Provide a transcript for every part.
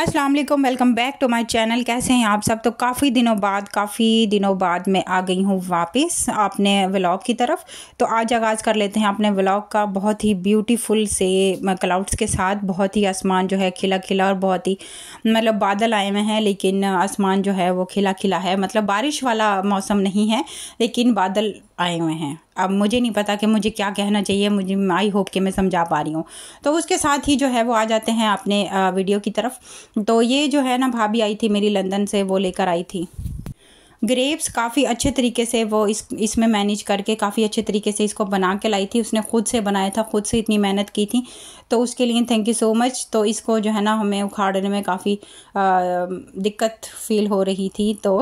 अस्सलाम वालेकुम welcome back to my channel कैसे हैं आप सब तो काफ़ी दिनों बाद काफ़ी दिनों बाद मैं आ गई हूँ वापस आपने व्लॉग की तरफ तो आज आगाज़ कर लेते हैं अपने व्लॉग का बहुत ही ब्यूटीफुल से क्लाउड्स के साथ बहुत ही आसमान जो है खिला खिला और बहुत ही मतलब बादल आए हुए हैं लेकिन आसमान जो है वो खिला खिला है मतलब बारिश वाला मौसम नहीं है लेकिन बादल आए हुए हैं अब मुझे नहीं पता कि मुझे क्या कहना चाहिए मुझे आई होप कि मैं समझा पा रही हूँ तो उसके साथ ही जो है वो आ जाते हैं अपने वीडियो की तरफ तो ये जो है ना भाभी आई थी मेरी लंदन से वो लेकर आई थी ग्रेप्स काफ़ी अच्छे तरीके से वो इस इसमें मैनेज करके काफ़ी अच्छे तरीके से इसको बना के लाई थी उसने खुद से बनाया था खुद से इतनी मेहनत की थी तो उसके लिए थैंक यू सो मच तो इसको जो है ना हमें उखाड़ने में काफ़ी दिक्कत फील हो रही थी तो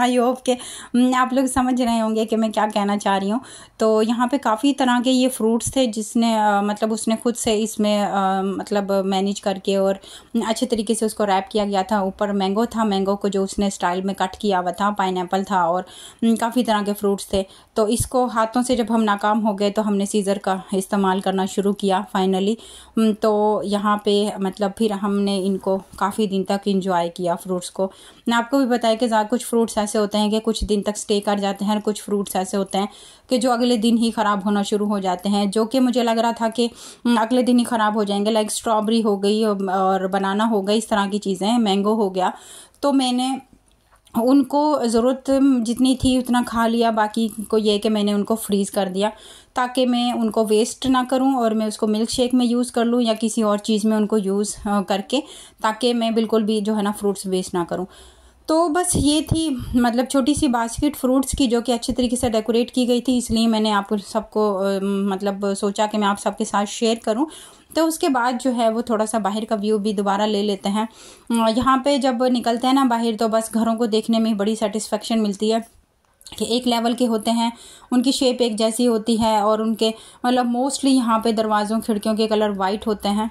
आई होप के आप लोग समझ रहे होंगे कि मैं क्या कहना चाह रही हूँ तो यहाँ पे काफ़ी तरह के ये फ्रूट्स थे जिसने आ, मतलब उसने खुद से इसमें आ, मतलब मैनेज करके और अच्छे तरीके से उसको रैप किया गया था ऊपर मैंगो था मैंगो को जो उसने स्टाइल में कट किया हुआ था पाइन पाइन था और हम्म, काफ़ी तरह के फ्रूट्स थे तो इसको हाथों से जब हम नाकाम हो गए तो हमने सीज़र का इस्तेमाल करना शुरू किया फाइनली हम्म, तो यहाँ पे मतलब फिर हमने इनको काफ़ी दिन तक इंजॉय किया फ्रूट्स को मैं आपको भी बताया कि कुछ फ्रूट्स ऐसे होते हैं कि कुछ दिन तक स्टे कर जाते हैं और कुछ फ्रूट्स ऐसे होते हैं कि जो अगले दिन ही ख़राब होना शुरू हो जाते हैं जो कि मुझे लग रहा था कि हम्म, अगले दिन ही ख़राब हो जाएंगे लाइक स्ट्रॉबेरी हो गई और बनाना हो गई इस तरह की चीज़ें मैंगो हो गया तो मैंने उनको ज़रूरत जितनी थी उतना खा लिया बाकी को यह कि मैंने उनको फ्रीज़ कर दिया ताकि मैं उनको वेस्ट ना करूं और मैं उसको मिल्क शेक में यूज़ कर लूं या किसी और चीज़ में उनको यूज़ करके ताकि मैं बिल्कुल भी जो है ना फ्रूट्स वेस्ट ना करूं तो बस ये थी मतलब छोटी सी बास्केट फ्रूट्स की जो कि अच्छे तरीके से डेकोरेट की गई थी इसलिए मैंने आप सबको मतलब सोचा कि मैं आप सबके साथ शेयर करूं तो उसके बाद जो है वो थोड़ा सा बाहर का व्यू भी दोबारा ले लेते हैं यहाँ पे जब निकलते हैं ना बाहर तो बस घरों को देखने में बड़ी सेटिस्फेक्शन मिलती है कि एक लेवल के होते हैं उनकी शेप एक जैसी होती है और उनके मतलब मोस्टली यहाँ पे दरवाज़ों खिड़कियों के कलर वाइट होते हैं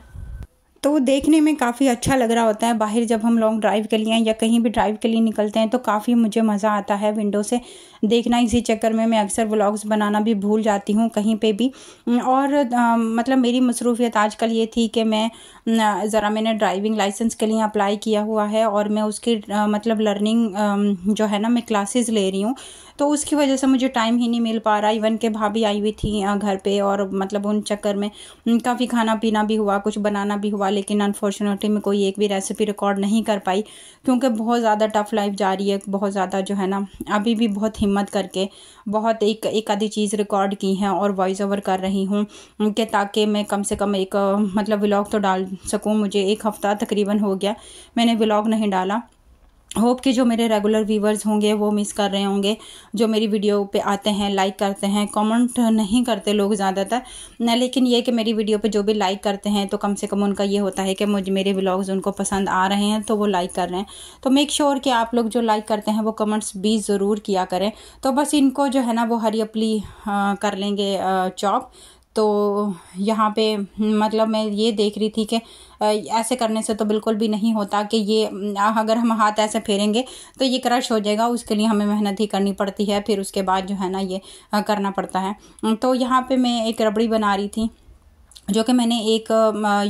तो वो देखने में काफ़ी अच्छा लग रहा होता है बाहर जब हम लॉन्ग ड्राइव के लिए या कहीं भी ड्राइव के लिए निकलते हैं तो काफ़ी मुझे मज़ा आता है विंडो से देखना इसी चक्कर में मैं अक्सर व्लॉग्स बनाना भी भूल जाती हूँ कहीं पे भी और आ, मतलब मेरी मसरूफियत आजकल ये थी कि मैं ज़रा मैंने ड्राइविंग लाइसेंस के लिए अप्लाई किया हुआ है और मैं उसकी आ, मतलब लर्निंग आ, जो है ना मैं क्लासेज ले रही हूँ तो उसकी वजह से मुझे टाइम ही नहीं मिल पा रहा इवन के भाभी आई हुई थी घर पे और मतलब उन चक्कर में काफ़ी खाना पीना भी हुआ कुछ बनाना भी हुआ लेकिन अनफॉर्चुनेटली मैं कोई एक भी रेसिपी रिकॉर्ड नहीं कर पाई क्योंकि बहुत ज़्यादा टफ लाइफ जा रही है बहुत ज़्यादा जो है ना अभी भी बहुत हिम्मत करके बहुत एक एक आधी चीज़ रिकॉर्ड की है और वॉइस ओवर कर रही हूँ कि ताकि मैं कम से कम एक मतलब व्लॉग तो डाल सकूँ मुझे एक हफ़्ता तकरीबन हो गया मैंने व्लॉग नहीं डाला होप कि जो मेरे रेगुलर व्यूवर्स होंगे वो मिस कर रहे होंगे जो मेरी वीडियो पे आते हैं लाइक करते हैं कमेंट नहीं करते लोग ज़्यादातर लेकिन ये कि मेरी वीडियो पे जो भी लाइक करते हैं तो कम से कम उनका ये होता है कि मुझे मेरे व्लॉग्स उनको पसंद आ रहे हैं तो वो लाइक कर रहे हैं तो मेक श्योर sure कि आप लोग जो लाइक करते हैं वो कमेंट्स भी ज़रूर किया करें तो बस इनको जो है ना वो हरी अपली हाँ, कर लेंगे चॉप तो यहाँ पे मतलब मैं ये देख रही थी कि ऐसे करने से तो बिल्कुल भी नहीं होता कि ये अगर हम हाथ ऐसे फेरेंगे तो ये क्रश हो जाएगा उसके लिए हमें मेहनत ही करनी पड़ती है फिर उसके बाद जो है ना ये करना पड़ता है तो यहाँ पे मैं एक रबड़ी बना रही थी जो कि मैंने एक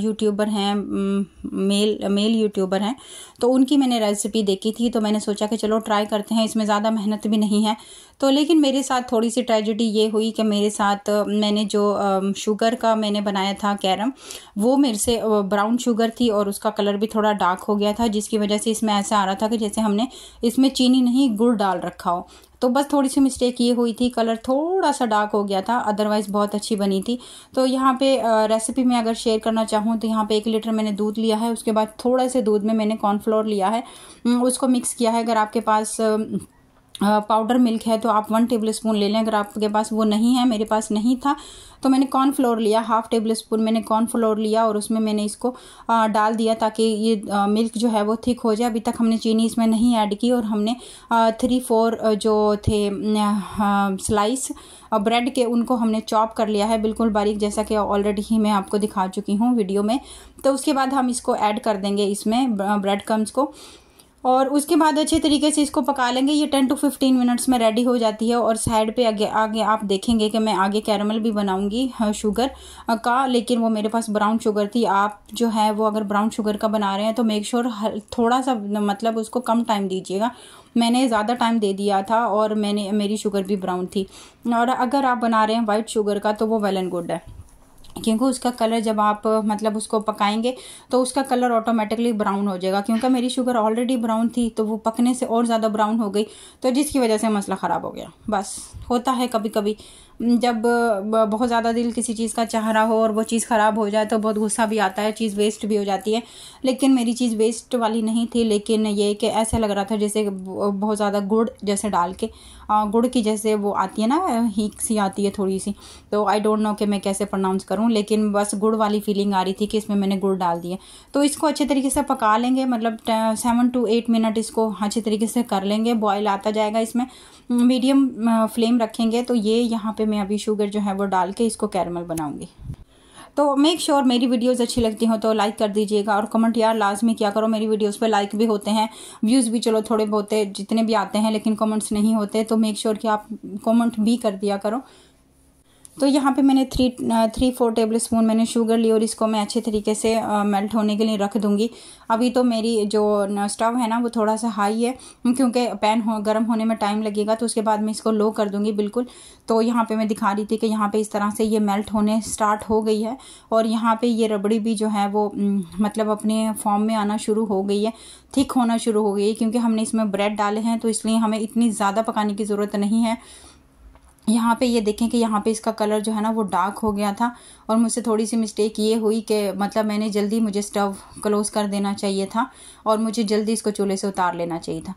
यूट्यूबर हैं मेल मेल यूट्यूबर हैं तो उनकी मैंने रेसिपी देखी थी तो मैंने सोचा कि चलो ट्राई करते हैं इसमें ज़्यादा मेहनत भी नहीं है तो लेकिन मेरे साथ थोड़ी सी ट्रेजिडी ये हुई कि मेरे साथ मैंने जो शुगर का मैंने बनाया था कैरम वो मेरे से ब्राउन शुगर थी और उसका कलर भी थोड़ा डार्क हो गया था जिसकी वजह से इसमें ऐसा आ रहा था कि जैसे हमने इसमें चीनी नहीं गुड़ डाल रखा हो तो बस थोड़ी सी मिस्टेक ये हुई थी कलर थोड़ा सा डार्क हो गया था अदरवाइज़ बहुत अच्छी बनी थी तो यहाँ पे रेसिपी में अगर शेयर करना चाहूँ तो यहाँ पे एक लीटर मैंने दूध लिया है उसके बाद थोड़े से दूध में मैंने कॉर्नफ्लोर लिया है उसको मिक्स किया है अगर आपके पास पाउडर मिल्क है तो आप वन टेबल स्पून ले लें अगर आपके पास वो नहीं है मेरे पास नहीं था तो मैंने कॉर्न फ्लोर लिया हाफ टेबल स्पून मैंने कॉर्न फ्लोर लिया और उसमें मैंने इसको आ, डाल दिया ताकि ये आ, मिल्क जो है वो थिक हो जाए अभी तक हमने चीनी इसमें नहीं ऐड की और हमने थ्री फोर जो थे स्लाइस ब्रेड के उनको हमने चॉप कर लिया है बिल्कुल बारीक जैसा कि ऑलरेडी ही मैं आपको दिखा चुकी हूँ वीडियो में तो उसके बाद हम इसको ऐड कर देंगे इसमें ब्रेड कम्स को और उसके बाद अच्छे तरीके से इसको पका लेंगे ये टेन टू फिफ्टीन मिनट्स में रेडी हो जाती है और साइड पे आगे आगे आप देखेंगे कि मैं आगे कैरमल भी बनाऊंगी शुगर हाँ, का लेकिन वो मेरे पास ब्राउन शुगर थी आप जो है वो अगर ब्राउन शुगर का बना रहे हैं तो मेक श्योर sure थोड़ा सा मतलब उसको कम टाइम दीजिएगा मैंने ज़्यादा टाइम दे दिया था और मैंने मेरी शुगर भी ब्राउन थी और अगर आप बना रहे हैं वाइट शुगर का तो वो वेल एंड गुड है क्योंकि उसका कलर जब आप मतलब उसको पकाएंगे तो उसका कलर ऑटोमेटिकली ब्राउन हो जाएगा क्योंकि मेरी शुगर ऑलरेडी ब्राउन थी तो वो पकने से और ज़्यादा ब्राउन हो गई तो जिसकी वजह से मसला ख़राब हो गया बस होता है कभी कभी जब बहुत ज़्यादा दिल किसी चीज़ का चाह रहा हो और वो चीज़ ख़राब हो जाए तो बहुत गुस्सा भी आता है चीज़ वेस्ट भी हो जाती है लेकिन मेरी चीज़ वेस्ट वाली नहीं थी लेकिन ये कि ऐसा लग रहा था जैसे बहुत ज़्यादा गुड़ जैसे डाल के गुड़ की जैसे वो आती है ना हीक सी आती है थोड़ी सी तो आई डोंट नो कि मैं कैसे प्रोनाउंस करूँ लेकिन बस गुड़ वाली फीलिंग आ रही थी कि इसमें मैंने गुड़ डाल दिया तो इसको अच्छे तरीके से पका लेंगे मतलब सेवन टू एट मिनट इसको अच्छे तरीके से कर लेंगे बॉयल आता जाएगा इसमें मीडियम फ्लेम रखेंगे तो ये यहाँ पर में अभी शुगर जो है वो डाल के इसको कैरमल बनाऊंगी तो मेक श्योर sure मेरी वीडियोस अच्छी लगती हो तो लाइक कर दीजिएगा और कमेंट यार लाजमी क्या करो मेरी वीडियोस पे लाइक भी होते हैं व्यूज़ भी चलो थोड़े बहुत जितने भी आते हैं लेकिन कमेंट्स नहीं होते तो मेक श्योर sure कि आप कमेंट भी कर दिया करो तो यहाँ पे मैंने three three four tablespoon मैंने शुगर ली और इसको मैं अच्छे तरीके से मेल्ट uh, होने के लिए रख दूँगी अभी तो मेरी जो स्टव है ना वो थोड़ा सा हाई है क्योंकि पैन हो गर्म होने में टाइम लगेगा तो उसके बाद मैं इसको लो कर दूँगी बिल्कुल तो यहाँ पर मैं दिखा रही थी कि यहाँ पर इस तरह से ये मेल्ट होने स्टार्ट हो गई है और यहाँ पर ये रबड़ी भी जो है वो mm, मतलब अपने फॉर्म में आना शुरू हो गई है थिक होना शुरू हो गई क्योंकि हमने इसमें ब्रेड डाले हैं तो इसलिए हमें इतनी ज़्यादा पकाने की ज़रूरत नहीं है यहाँ पे ये देखें कि यहाँ पे इसका कलर जो है ना वो डार्क हो गया था और मुझसे थोड़ी सी मिस्टेक ये हुई कि मतलब मैंने जल्दी मुझे स्टव क्लोज़ कर देना चाहिए था और मुझे जल्दी इसको चूल्हे से उतार लेना चाहिए था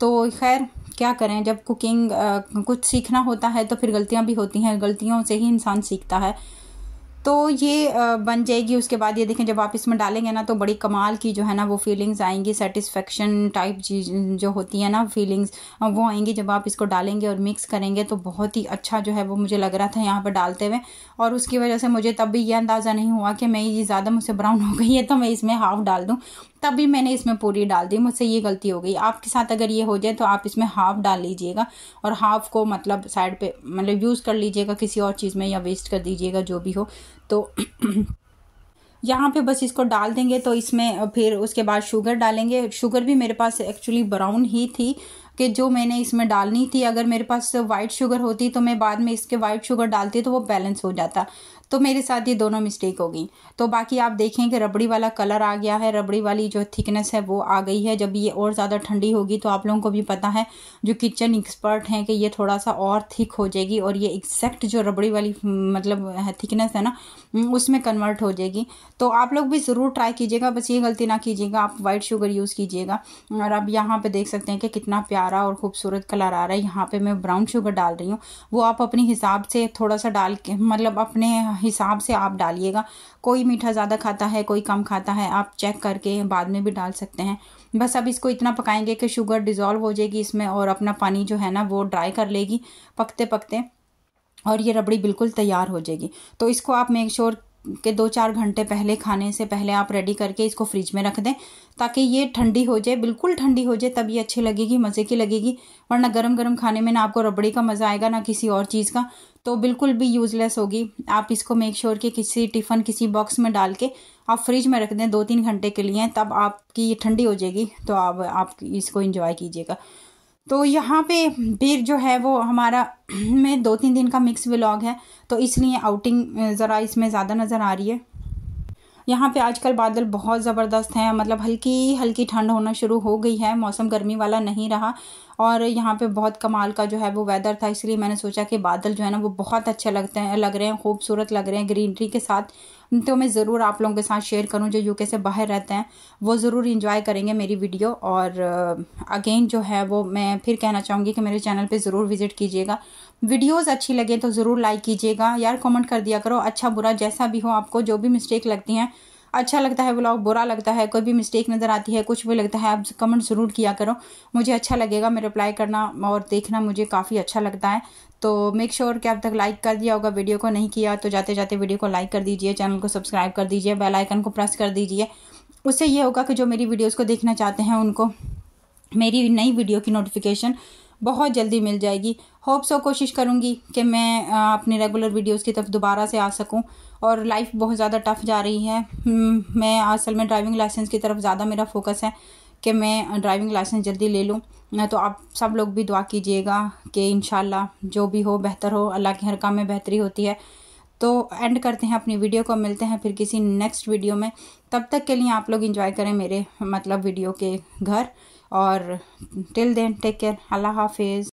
तो खैर क्या करें जब कुकिंग आ, कुछ सीखना होता है तो फिर गलतियाँ भी होती हैं गलतियों से ही इंसान सीखता है तो ये बन जाएगी उसके बाद ये देखें जब आप इसमें डालेंगे ना तो बड़ी कमाल की जो है ना वो फीलिंग्स आएंगी सेटिस्फेक्शन टाइप चीज जो होती है ना फीलिंग्स वो आएंगी जब आप इसको डालेंगे और मिक्स करेंगे तो बहुत ही अच्छा जो है वो मुझे लग रहा था यहाँ पर डालते हुए और उसकी वजह से मुझे तब भी ये अंदाज़ा नहीं हुआ कि मैं ये ज़्यादा मुझसे ब्राउन हो गई है तो मैं इसमें हाफ डाल दूँ तभी मैंने इसमें पूरी डाल दी मुझसे ये गलती हो गई आपके साथ अगर ये हो जाए तो आप इसमें हाफ डाल लीजिएगा और हाफ को मतलब साइड पे मतलब यूज़ कर लीजिएगा किसी और चीज़ में या वेस्ट कर दीजिएगा जो भी हो तो यहाँ पे बस इसको डाल देंगे तो इसमें फिर उसके बाद शुगर डालेंगे शुगर भी मेरे पास एक्चुअली ब्राउन ही थी कि जो मैंने इसमें डालनी थी अगर मेरे पास वाइट शुगर होती तो मैं बाद में इसके वाइट शुगर डालती तो वो बैलेंस हो जाता तो मेरे साथ ये दोनों मिस्टेक हो गई तो बाकी आप देखें कि रबड़ी वाला कलर आ गया है रबड़ी वाली जो थिकनेस है वो आ गई है जब ये और ज़्यादा ठंडी होगी तो आप लोगों को भी पता है जो किचन एक्सपर्ट हैं कि ये थोड़ा सा और थिक हो जाएगी और ये एग्जैक्ट जो रबड़ी वाली मतलब थिकनेस है ना उसमें कन्वर्ट हो जाएगी तो आप लोग भी ज़रूर ट्राई कीजिएगा बस ये गलती ना कीजिएगा आप वाइट शुगर यूज़ कीजिएगा और आप यहाँ पर देख सकते हैं कि कितना प्यारा और खूबसूरत कलर आ रहा है यहाँ पर मैं ब्राउन शुगर डाल रही हूँ वो आप अपने हिसाब से थोड़ा सा डाल के मतलब अपने हिसाब से आप डालिएगा कोई मीठा ज़्यादा खाता है कोई कम खाता है आप चेक करके बाद में भी डाल सकते हैं बस अब इसको इतना पकाएंगे कि शुगर डिज़ोल्व हो जाएगी इसमें और अपना पानी जो है ना वो ड्राई कर लेगी पकते पकते और ये रबड़ी बिल्कुल तैयार हो जाएगी तो इसको आप मेक श्योर के दो चार घंटे पहले खाने से पहले आप रेडी करके इसको फ्रिज में रख दें ताकि ये ठंडी हो जाए बिल्कुल ठंडी हो जाए तब ये अच्छी लगेगी मज़े की लगेगी वरना गरम गरम खाने में ना आपको रबड़ी का मज़ा आएगा ना किसी और चीज़ का तो बिल्कुल भी यूज़लेस होगी आप इसको मेक श्योर sure कि किसी टिफ़न किसी बॉक्स में डाल के आप फ्रिज में रख दें दो तीन घंटे के लिए तब आपकी ये ठंडी हो जाएगी तो आप आप इसको इंजॉय कीजिएगा तो यहाँ पे फिर जो है वो हमारा में दो तीन दिन का मिक्स व्लॉग है तो इसलिए आउटिंग ज़रा इसमें ज़्यादा नज़र आ रही है यहाँ पे आजकल बादल बहुत ज़बरदस्त हैं मतलब हल्की हल्की ठंड होना शुरू हो गई है मौसम गर्मी वाला नहीं रहा और यहाँ पे बहुत कमाल का जो है वो वेदर था इसलिए मैंने सोचा कि बादल जो है ना वो बहुत अच्छे लगते हैं लग रहे हैं खूबसूरत लग रहे हैं ग्रीनरी के साथ तो मैं ज़रूर आप लोगों के साथ शेयर करूँ जो यूके से बाहर रहते हैं वो ज़रूर इंजॉय करेंगे मेरी वीडियो और अगेन uh, जो है वो मैं फिर कहना चाहूँगी कि मेरे चैनल पे ज़रूर विज़िट कीजिएगा वीडियोस अच्छी लगे तो ज़रूर लाइक कीजिएगा यार कमेंट कर दिया करो अच्छा बुरा जैसा भी हो आपको जो भी मिस्टेक लगती हैं अच्छा लगता है ब्लॉग बुरा लगता है कोई भी मिस्टेक नज़र आती है कुछ भी लगता है आप कमेंट ज़रूर किया करो मुझे अच्छा लगेगा मैं रिप्लाई करना और देखना मुझे काफ़ी अच्छा लगता है तो मेक श्योर sure कि आप तक लाइक कर दिया होगा वीडियो को नहीं किया तो जाते जाते वीडियो को लाइक कर दीजिए चैनल को सब्सक्राइब कर दीजिए बेल आइकन को प्रेस कर दीजिए उससे ये होगा कि जो मेरी वीडियोस को देखना चाहते हैं उनको मेरी नई वीडियो की नोटिफिकेशन बहुत जल्दी मिल जाएगी होप सो कोशिश करूँगी कि मैं अपने रेगुलर वीडियोस की तरफ दोबारा से आ सकूँ और लाइफ बहुत ज़्यादा टफ जा रही है हम्म, मैं असल में ड्राइविंग लाइसेंस की तरफ ज़्यादा मेरा फोकस है कि मैं ड्राइविंग लाइसेंस जल्दी ले लूँ तो आप सब लोग भी दुआ कीजिएगा कि इन जो भी हो बेहतर हो अल्लाह के हर काम में बेहतरी होती है तो एंड करते हैं अपनी वीडियो को मिलते हैं फिर किसी नेक्स्ट वीडियो में तब तक के लिए आप लोग इंजॉय करें मेरे मतलब वीडियो के घर और टिल देन टेक केयर अल्लाह हाफिज़